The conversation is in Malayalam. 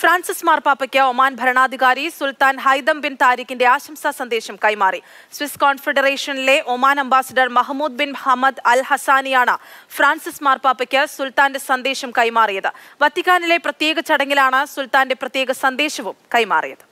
ഫ്രാൻസിസ് മാർപ്പാപ്പയ്ക്ക് ഒമാൻ ഭരണാധികാരി സുൽത്താൻ ഹൈദം ബിൻ താരിഖിന്റെ ആശംസാ സന്ദേശം കൈമാറി സ്വിസ് കോൺഫെഡറേഷനിലെ Oman ambassador Mahmoud bin Hamad al ഹസാനിയാണ് ഫ്രാൻസിസ് മാർപ്പാപ്പയ്ക്ക് സുൽത്താന്റെ സന്ദേശം കൈമാറിയത് വത്തിക്കാനിലെ പ്രത്യേക ചടങ്ങിലാണ് സുൽത്താന്റെ പ്രത്യേക സന്ദേശവും കൈമാറിയത്